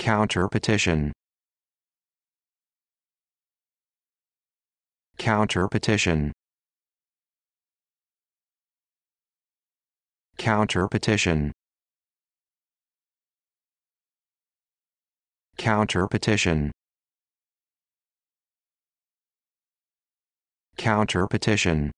Counterpetition. Counterpetition. Counterpetition. Counterpetition. Counterpetition.